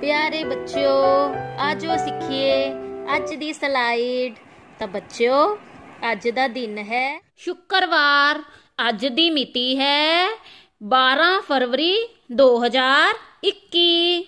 ਪਿਆਰੇ ਬੱਚਿਓ ਆਜੋ ਸਿੱਖੀਏ ਅੱਜ ਦੀ ਸਲਾਈਡ ਤਾਂ ਬੱਚਿਓ ਅੱਜ ਦਾ ਦਿਨ ਹੈ ਸ਼ੁੱਕਰਵਾਰ ਅੱਜ ਦੀ ਮਿਤੀ ਹੈ 12 ਫਰਵਰੀ 2021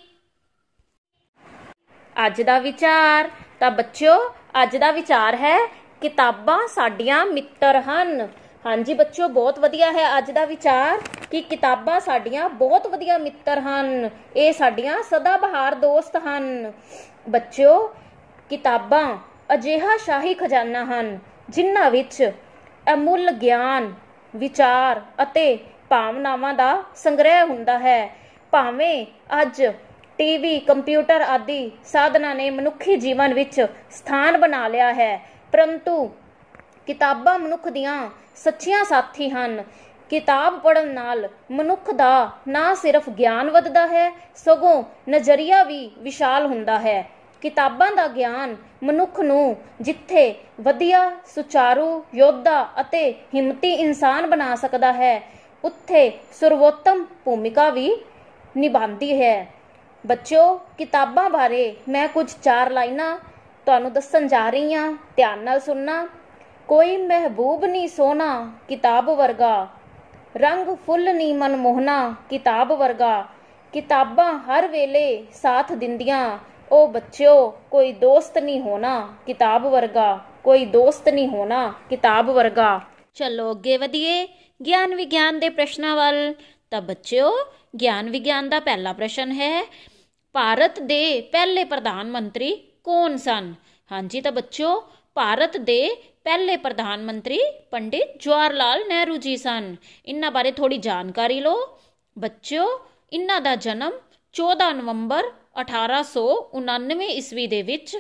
ਅੱਜ ਦਾ ਵਿਚਾਰ ਤਾਂ ਬੱਚਿਓ ਅੱਜ ਦਾ ਵਿਚਾਰ ਹੈ ਕਿਤਾਬਾਂ ਸਾਡੀਆਂ ਮਿੱਤਰ ਹਨ ਹਾਂਜੀ ਬੱਚਿਓ ਬਹੁਤ ਵਧੀਆ ਹੈ ਅੱਜ ਦਾ ਵਿਚਾਰ ਕਿ ਕਿਤਾਬਾਂ ਸਾਡੀਆਂ ਬਹੁਤ ਵਧੀਆ ਮਿੱਤਰ ਹਨ ਇਹ ਸਾਡੀਆਂ ਸਦਾ ਬਹਾਰ ਦੋਸਤ ਹਨ ਬੱਚਿਓ ਕਿਤਾਬਾਂ ਅਜਿਹਾ ਸ਼ਾਹੀ ਖਜ਼ਾਨਾ ਹਨ ਜਿਨ੍ਹਾਂ ਵਿੱਚ ਅਮੁੱਲ ਗਿਆਨ ਵਿਚਾਰ ਅਤੇ ਭਾਵਨਾਵਾਂ ਦਾ ਸੰਗ੍ਰਹਿ ਹੁੰਦਾ ਹੈ ਭਾਵੇਂ ਅੱਜ ਟੀਵੀ ਕੰਪਿਊਟਰ ਆਦਿ ਸਾਧਨਾਂ ਨੇ ਮਨੁੱਖੀ ਜੀਵਨ ਵਿੱਚ ਸਥਾਨ ਬਣਾ ਲਿਆ ਹੈ ਪਰੰਤੂ ਕਿਤਾਬਾਂ ਮਨੁੱਖ ਦੀਆਂ ਸੱਚੀਆਂ ਸਾਥੀ ਹਨ ਕਿਤਾਬ ਪੜਨ ਨਾਲ ਮਨੁੱਖ ਦਾ ਨਾ ਸਿਰਫ ਗਿਆਨ ਵਧਦਾ ਹੈ ਸਗੋਂ ਨਜ਼ਰੀਆ ਵੀ ਵਿਸ਼ਾਲ ਹੁੰਦਾ ਹੈ ਕਿਤਾਬਾਂ ਦਾ ਗਿਆਨ ਮਨੁੱਖ ਨੂੰ ਜਿੱਥੇ ਵਧੀਆ ਸੁਚਾਰੂ ਯੋਧਾ ਅਤੇ ਹਿੰਮਤੀ ਇਨਸਾਨ ਬਣਾ ਸਕਦਾ ਹੈ ਉੱਥੇ ਸਰਵੋਤਮ ਭੂਮਿਕਾ ਵੀ ਨਿਭਾਉਂਦੀ ਹੈ ਬੱਚਿਓ ਕਿਤਾਬਾਂ ਬਾਰੇ ਮੈਂ ਕੁਝ ਚਾਰ ਲਾਈਨਾਂ ਤੁਹਾਨੂੰ ਦੱਸਣ ਜਾ ਰਹੀ ਹਾਂ ਧਿਆਨ ਨਾਲ ਸੁਣਨਾ ਕੋਈ ਮਹਿਬੂਬ ਨਹੀਂ ਸੋਨਾ ਕਿਤਾਬ ਵਰਗਾ ਰੰਗ ਫੁੱਲ ਨੀ ਮਨ ਮੋਹਨਾ ਕਿਤਾਬ ਵਰਗਾ ਕਿਤਾਬਾਂ ਹਰ ਵੇਲੇ ਸਾਥ ਦਿੰਦੀਆਂ ਉਹ ਬੱਚਿਓ ਕੋਈ ਦੋਸਤ ਨਹੀਂ ਹੋਣਾ ਕਿਤਾਬ ਵਰਗਾ ਕੋਈ ਦੋਸਤ ਨਹੀਂ ਹੋਣਾ ਕਿਤਾਬ ਵਰਗਾ ਚਲੋ ਅੱਗੇ ਵਧੀਏ ਗਿਆਨ ਵਿਗਿਆਨ ਦੇ ਪ੍ਰਸ਼ਨਾਂ ਵੱਲ ਤਾਂ ਬੱਚਿਓ ਗਿਆਨ ਵਿਗਿਆਨ ਦਾ ਪਹਿਲਾ ਪ੍ਰਸ਼ਨ ਹੈ ਭਾਰਤ ਦੇ ਪਹਿਲੇ ਪ੍ਰਧਾਨ ਮੰਤਰੀ ਕੌਣ ਸਨ ਹਾਂਜੀ ਤਾਂ ਬੱਚਿਓ ਭਾਰਤ ਦੇ ਪਹਿਲੇ ਪ੍ਰਧਾਨ ਮੰਤਰੀ ਪੰਡਿਤ ਜਵਾਹਰ ਲਾਲ ਨਹਿਰੂ ਜੀ ਸਨ ਇਹਨਾਂ ਬਾਰੇ ਥੋੜੀ ਜਾਣਕਾਰੀ ਲਓ ਬੱਚਿਓ ਇਹਨਾਂ ਦਾ ਜਨਮ 14 ਨਵੰਬਰ 1899 ਈਸਵੀ ਦੇ ਵਿੱਚ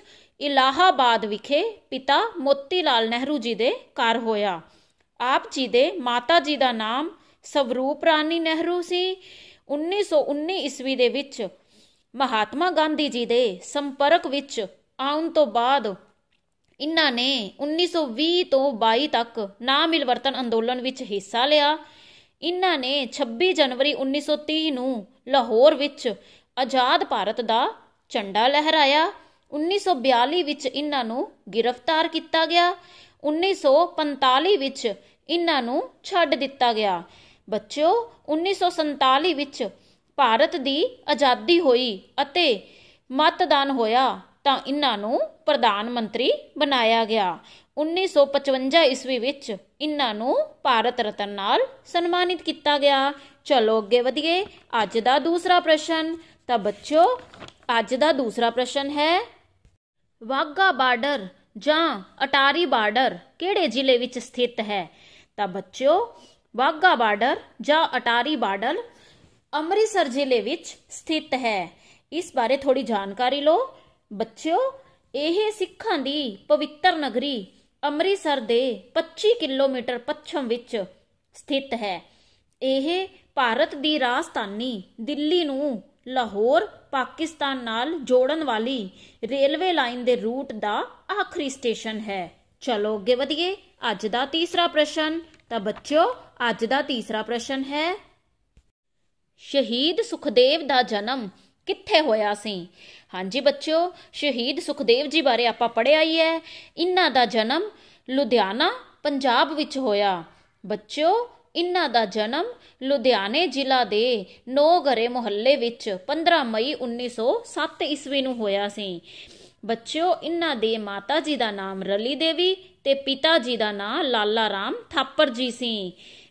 ਇਲਾਹਾਬਾਦ ਵਿਖੇ ਪਿਤਾ ਮੋਤੀ ਲਾਲ ਨਹਿਰੂ ਜੀ ਦੇ ਘਰ ਹੋਇਆ ਆਪ ਜੀ ਦੇ ਮਾਤਾ ਜੀ ਦਾ ਨਾਮ ਸਵਰੂਪ ਰਾਣੀ ਨਹਿਰੂ ਸੀ 1919 ਈਸਵੀ ਦੇ ਵਿੱਚ ਮਹਾਤਮਾ ਗਾਂਧੀ ਜੀ ਦੇ ਸੰਪਰਕ ਵਿੱਚ ਆਉਣ ਤੋਂ ਬਾਅਦ ਇਹਨਾਂ ਨੇ 1920 ਤੋਂ 22 ਤੱਕ ਨਾ ਮਿਲਵਰਤਨ ਅੰਦੋਲਨ ਵਿੱਚ ਹਿੱਸਾ ਲਿਆ ਇਹਨਾਂ ਨੇ 26 ਜਨਵਰੀ 1930 ਨੂੰ ਲਾਹੌਰ ਵਿੱਚ ਆਜ਼ਾਦ ਭਾਰਤ ਦਾ ਝੰਡਾ ਲਹਿਰਾਇਆ 1942 ਵਿੱਚ ਇਹਨਾਂ ਨੂੰ ਗ੍ਰਿਫਤਾਰ ਕੀਤਾ ਗਿਆ 1945 ਵਿੱਚ ਇਹਨਾਂ ਨੂੰ ਛੱਡ ਦਿੱਤਾ ਗਿਆ ਬੱਚਿਓ 1947 ਵਿੱਚ ਭਾਰਤ ਦੀ ਆਜ਼ਾਦੀ ਹੋਈ ਅਤੇ ਮਤਦਾਨ ਹੋਇਆ ਤਾਂ ਇਹਨਾਂ ਨੂੰ ਪ੍ਰਧਾਨ ਮੰਤਰੀ ਬਣਾਇਆ ਗਿਆ 1955 ਈਸਵੀ ਵਿੱਚ ਇਹਨਾਂ ਨੂੰ ਭਾਰਤ ਰਤਨ ਨਾਲ ਸਨਮਾਨਿਤ ਕੀਤਾ ਗਿਆ ਚਲੋ ਅੱਗੇ ਵਧੀਏ ਅੱਜ ਦਾ ਦੂਸਰਾ ਪ੍ਰਸ਼ਨ ਤਾਂ ਬੱਚਿਓ ਅੱਜ ਦਾ ਦੂਸਰਾ ਪ੍ਰਸ਼ਨ ਹੈ ਵਾਗਾ ਬਾਰਡਰ ਜਾਂ ਅਟਾਰੀ ਬਾਰਡਰ ਕਿਹੜੇ ਜ਼ਿਲ੍ਹੇ ਵਿੱਚ ਸਥਿਤ ਹੈ ਤਾਂ ਬੱਚਿਓ ਵਾਗਾ ਬਾਰਡਰ ਜਾਂ ਅਟਾਰੀ ਬਾਰਡਰ ਅੰਮ੍ਰਿਤਸਰ ਜ਼ਿਲ੍ਹੇ ਵਿੱਚ ਸਥਿਤ ਹੈ ਇਸ ਬਾਰੇ ਥੋੜੀ ਜਾਣਕਾਰੀ ਲਓ ਬੱਚਿਓ ਇਹ ਸਿੱਖਾਂ ਦੀ ਪਵਿੱਤਰ ਨਗਰੀ ਅੰਮ੍ਰਿਤਸਰ ਦੇ 25 ਕਿਲੋਮੀਟਰ ਪੱਛਮ ਵਿੱਚ ਸਥਿਤ ਹੈ ਇਹ ਭਾਰਤ ਦੀ ਰਾਜਧਾਨੀ ਦਿੱਲੀ ਨੂੰ ਲਾਹੌਰ ਪਾਕਿਸਤਾਨ ਨਾਲ ਜੋੜਨ ਵਾਲੀ ਰੇਲਵੇ ਲਾਈਨ ਦੇ ਰੂਟ ਦਾ ਆਖਰੀ ਸਟੇਸ਼ਨ ਹੈ ਚਲੋ ਅੱਗੇ ਵਧੀਏ ਅੱਜ ਦਾ ਤੀਸਰਾ ਪ੍ਰਸ਼ਨ ਤਾਂ ਬੱਚਿਓ ਅੱਜ ਦਾ ਤੀਸਰਾ ਪ੍ਰਸ਼ਨ ਹੈ ਸ਼ਹੀਦ ਸੁਖਦੇਵ ਦਾ ਜਨਮ ਕਿੱਥੇ ਹੋਇਆ ਸੀ ਹਾਂਜੀ ਬੱਚਿਓ ਸ਼ਹੀਦ ਸੁਖਦੇਵ ਜੀ ਬਾਰੇ ਆਪਾਂ ਪੜਿਆ ਹੀ ਹੈ ਇਹਨਾਂ ਦਾ ਜਨਮ ਲੁਧਿਆਣਾ ਪੰਜਾਬ ਵਿੱਚ ਹੋਇਆ ਬੱਚਿਓ ਇਹਨਾਂ ਦਾ ਜਨਮ ਲੁਧਿਆਣੇ ਜ਼ਿਲ੍ਹਾ ਦੇ ਨੋਗਰੇ ਮੁਹੱਲੇ ਵਿੱਚ 15 ਮਈ 1907 ਈਸਵੀ ਨੂੰ ਹੋਇਆ ਸੀ ਬੱਚਿਓ ਇਹਨਾਂ ਦੇ ਮਾਤਾ ਜੀ ਦਾ ਨਾਮ ਰਲੀ ਦੇਵੀ ਤੇ ਪਿਤਾ ਜੀ ਦਾ ਨਾਮ ਲਾਲਾ ਰਾਮ ਥਾਪਰ ਜੀ ਸੀ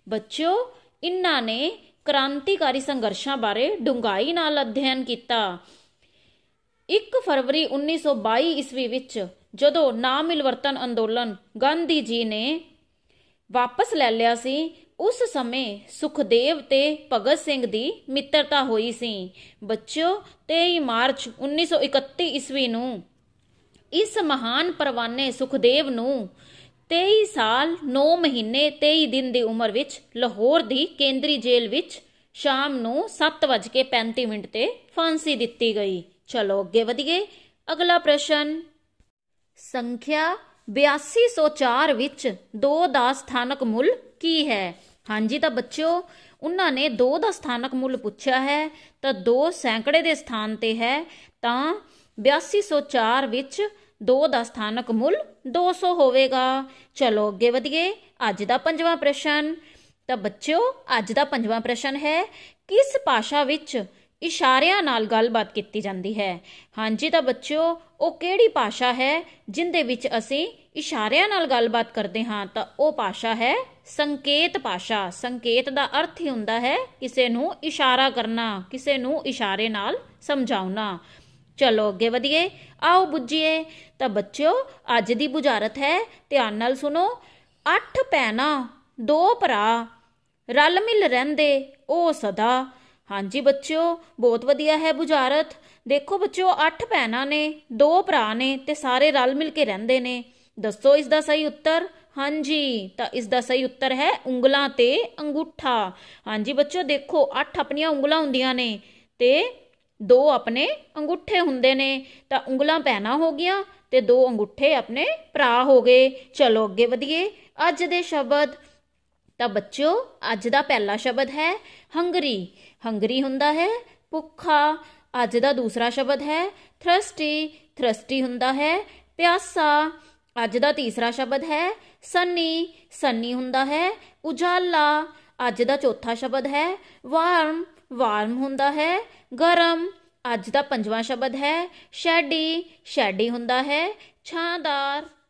ਬੱਚਿਓ ਇਹਨਾਂ ਨੇ ਕ੍ਰਾਂਤੀਕਾਰੀ ਸੰਘਰਸ਼ਾਂ ਬਾਰੇ ਡੂੰਘਾਈ ਨਾਲ ਅਧਿਐਨ ਕੀਤਾ 1 ਫਰਵਰੀ 1922 ਈਸਵੀ ਵਿੱਚ ਜਦੋਂ ਨਾ ਮਿਲਵਰਤਨ ਅੰਦੋਲਨ ਗਾਂਧੀ ਜੀ ਨੇ ਵਾਪਸ ਲੈ ਲਿਆ ਸੀ ਉਸ ਸਮੇਂ ਸੁਖਦੇਵ ਤੇ ਭਗਤ ਸਿੰਘ ਦੀ ਮਿੱਤਰਤਾ ਹੋਈ ਸੀ ਬੱਚਿਓ 23 ਮਾਰਚ 1931 ਈਸਵੀ ਨੂੰ ਇਸ ਮਹਾਨ ਪਰਵਾਨੇ ਸੁਖਦੇਵ ਨੂੰ 23 ਸਾਲ 9 ਮਹੀਨੇ 23 ਦਿਨ ਦੀ ਉਮਰ ਵਿੱਚ ਲਾਹੌਰ ਦੀ ਕੇਂਦਰੀ ਜੇਲ੍ਹ ਵਿੱਚ ਸ਼ਾਮ ਨੂੰ 7:35 ਮਿੰਟ ਤੇ ਫਾਂਸੀ ਦਿੱਤੀ ਗਈ ਚਲੋ ਅੱਗੇ ਵਧੀਏ ਅਗਲਾ ਪ੍ਰਸ਼ਨ ਸੰਖਿਆ 8204 ਵਿੱਚ 2 ਦਾ ਸਥਾਨਕ ਮੁੱਲ ਕੀ ਹੈ ਹਾਂਜੀ ਤਾਂ ਬੱਚਿਓ ਉਹਨਾਂ ਨੇ 2 ਦਾ ਸਥਾਨਕ ਮੁੱਲ ਪੁੱਛਿਆ ਹੈ ਤਾਂ 2 ਸੈਂਕੜੇ ਦੇ ਸਥਾਨ ਤੇ ਹੈ ਤਾਂ 8204 ਵਿੱਚ 2 ਦਾ ਸਥਾਨਕ ਮੁੱਲ 200 ਹੋਵੇਗਾ ਚਲੋ ਅੱਗੇ ਵਧੀਏ ਅੱਜ ਦਾ ਪੰਜਵਾਂ ਪ੍ਰਸ਼ਨ ਤਾਂ ਬੱਚਿਓ ਅੱਜ ਦਾ ਪੰਜਵਾਂ ਪ੍ਰਸ਼ਨ ਹੈ ਕਿਸ ਭਾਸ਼ਾ ਵਿੱਚ ਇਸ਼ਾਰਿਆਂ ਨਾਲ ਗੱਲਬਾਤ ਕੀਤੀ ਜਾਂਦੀ ਹੈ ਹਾਂਜੀ ਤਾਂ ਬੱਚਿਓ ਉਹ ਕਿਹੜੀ ਭਾਸ਼ਾ ਹੈ ਜਿੰਦੇ ਵਿੱਚ ਅਸੀਂ ਇਸ਼ਾਰਿਆਂ ਨਾਲ ਗੱਲਬਾਤ ਕਰਦੇ ਹਾਂ ਤਾਂ ਉਹ ਭਾਸ਼ਾ ਹੈ ਸੰਕੇਤ ਭਾਸ਼ਾ ਸੰਕੇਤ ਦਾ ਅਰਥ ਹੀ ਹੁੰਦਾ ਹੈ ਕਿਸੇ ਨੂੰ ਇਸ਼ਾਰਾ ਕਰਨਾ ਕਿਸੇ ਨੂੰ ਇਸ਼ਾਰੇ ਨਾਲ ਸਮਝਾਉਣਾ ਚਲੋ ਅੱਗੇ ਵਧੀਏ ਆਓ ਬੁੱਝੀਏ ਤਾਂ ਬੱਚਿਓ ਅੱਜ ਦੀ ਬੁਝਾਰਤ ਹੈ ਧਿਆਨ ਨਾਲ ਸੁਣੋ ਅੱਠ ਪੈਣਾ ਦੋ ਭਰਾ ਰਲ ਮਿਲ ਰਹਿੰਦੇ ਉਹ ਸਦਾ ਹਾਂਜੀ ਬੱਚਿਓ ਬਹੁਤ ਵਧੀਆ ਹੈ ਬੁਝਾਰਤ ਦੇਖੋ ਬੱਚਿਓ ਅੱਠ ਪੈਣਾ ਨੇ ਦੋ ਭਰਾ ਨੇ ਤੇ ਸਾਰੇ ਰਲ ਮਿਲ ਕੇ ਰਹਿੰਦੇ ਨੇ ਦੱਸੋ ਇਸ ਦਾ ਸਹੀ ਉੱਤਰ ਹਾਂਜੀ ਤਾਂ ਇਸ ਦਾ ਸਹੀ ਉੱਤਰ ਹੈ ਉਂਗਲਾਂ ਤੇ ਅੰਗੂਠਾ ਹਾਂਜੀ ਬੱਚਿਓ ਦੇਖੋ ਅੱਠ ਆਪਣੀਆਂ ਉਂਗਲਾਂ ਹੁੰਦੀਆਂ ਨੇ ਤੇ ਦੋ ਆਪਣੇ ਅੰਗੂਠੇ ਹੁੰਦੇ ਨੇ ਤਾਂ ਉਂਗਲਾਂ ਪੈਣਾ ਹੋ ਗਿਆ ਤੇ ਦੋ ਅੰਗੂਠੇ ਆਪਣੇ ਭਰਾ ਹੋ ਗਏ ਚਲੋ ਅੱਗੇ ਵਧੀਏ ਅੱਜ ਦੇ ਸ਼ਬਦ ਤਾਂ ਬੱਚਿਓ ਅੱਜ ਦਾ ਪਹਿਲਾ ਸ਼ਬਦ ਹੈ ਹੰਗਰੀ ਹੰਗਰੀ ਹੁੰਦਾ ਹੈ ਭੁੱਖਾ ਅੱਜ ਦਾ ਦੂਸਰਾ ਸ਼ਬਦ ਹੈ ਥਰਸਟੀ ਥਰਸਟੀ ਹੁੰਦਾ ਹੈ ਪਿਆਸਾ ਅੱਜ ਦਾ ਤੀਸਰਾ ਸ਼ਬਦ ਹੈ ਸੰਨੀ ਸੰਨੀ ਹੁੰਦਾ ਹੈ ਉਜਾਲਾ ਅੱਜ ਦਾ ਚੌਥਾ ਸ਼ਬਦ ਹੈ ਵਾਰਮ ਵਾਰਮ ਹੁੰਦਾ ਹੈ ਗਰਮ ਅੱਜ ਦਾ ਪੰਜਵਾਂ ਸ਼ਬਦ ਹੈ ਸ਼ੈਡੀ ਸ਼ੈਡੀ ਹੁੰਦਾ ਹੈ ਛਾਂਦਾਰ